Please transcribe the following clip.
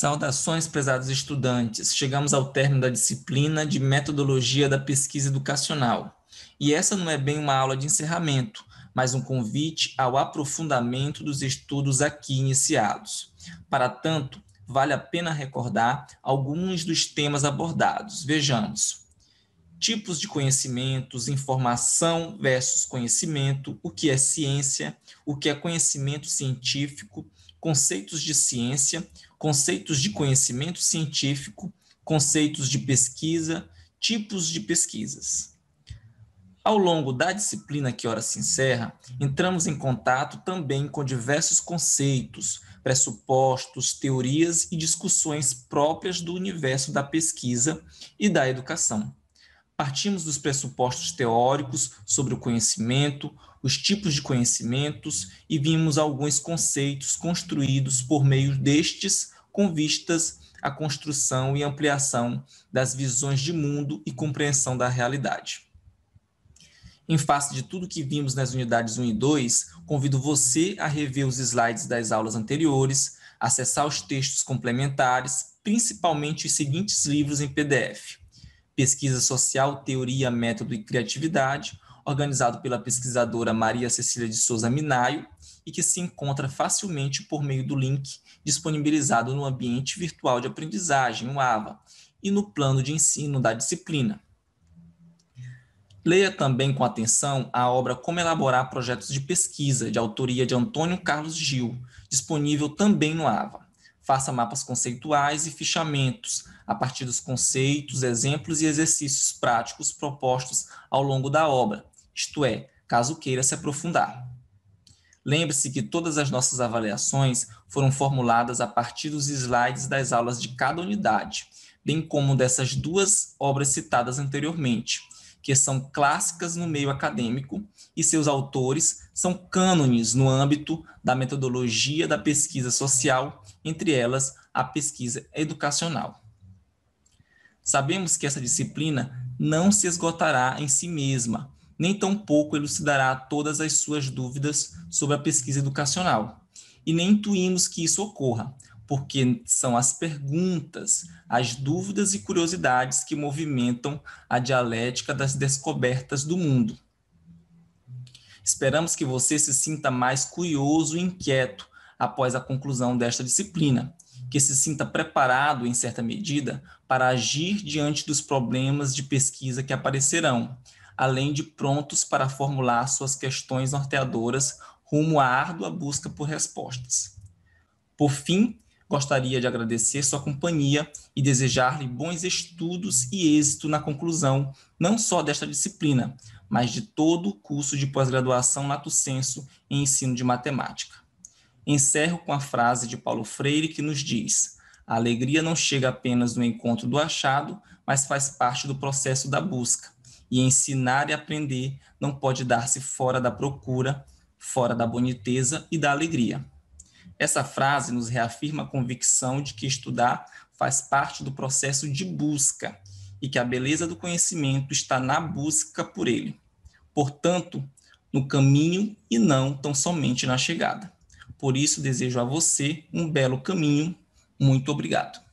Saudações, prezados estudantes. Chegamos ao término da disciplina de metodologia da pesquisa educacional. E essa não é bem uma aula de encerramento, mas um convite ao aprofundamento dos estudos aqui iniciados. Para tanto, vale a pena recordar alguns dos temas abordados. Vejamos. Tipos de conhecimentos, informação versus conhecimento, o que é ciência, o que é conhecimento científico, conceitos de ciência, conceitos de conhecimento científico, conceitos de pesquisa, tipos de pesquisas. Ao longo da disciplina que ora se encerra, entramos em contato também com diversos conceitos, pressupostos, teorias e discussões próprias do universo da pesquisa e da educação. Partimos dos pressupostos teóricos sobre o conhecimento, os tipos de conhecimentos e vimos alguns conceitos construídos por meio destes com vistas à construção e ampliação das visões de mundo e compreensão da realidade. Em face de tudo que vimos nas unidades 1 e 2, convido você a rever os slides das aulas anteriores, acessar os textos complementares, principalmente os seguintes livros em PDF: Pesquisa Social, Teoria, Método e Criatividade, organizado pela pesquisadora Maria Cecília de Souza Minaio e que se encontra facilmente por meio do link disponibilizado no Ambiente Virtual de Aprendizagem, o AVA, e no plano de ensino da disciplina. Leia também com atenção a obra Como Elaborar Projetos de Pesquisa, de autoria de Antônio Carlos Gil, disponível também no AVA faça mapas conceituais e fichamentos a partir dos conceitos, exemplos e exercícios práticos propostos ao longo da obra, isto é, caso queira se aprofundar. Lembre-se que todas as nossas avaliações foram formuladas a partir dos slides das aulas de cada unidade, bem como dessas duas obras citadas anteriormente que são clássicas no meio acadêmico e seus autores são cânones no âmbito da metodologia da pesquisa social, entre elas a pesquisa educacional. Sabemos que essa disciplina não se esgotará em si mesma, nem tampouco elucidará todas as suas dúvidas sobre a pesquisa educacional. E nem intuímos que isso ocorra, porque são as perguntas, as dúvidas e curiosidades que movimentam a dialética das descobertas do mundo. Esperamos que você se sinta mais curioso e inquieto após a conclusão desta disciplina, que se sinta preparado, em certa medida, para agir diante dos problemas de pesquisa que aparecerão, além de prontos para formular suas questões norteadoras rumo à árdua busca por respostas. Por fim, Gostaria de agradecer sua companhia e desejar-lhe bons estudos e êxito na conclusão, não só desta disciplina, mas de todo o curso de pós-graduação Lato Senso em ensino de matemática. Encerro com a frase de Paulo Freire que nos diz: a alegria não chega apenas no encontro do achado, mas faz parte do processo da busca. E ensinar e aprender não pode dar-se fora da procura, fora da boniteza e da alegria. Essa frase nos reafirma a convicção de que estudar faz parte do processo de busca e que a beleza do conhecimento está na busca por ele. Portanto, no caminho e não tão somente na chegada. Por isso, desejo a você um belo caminho. Muito obrigado.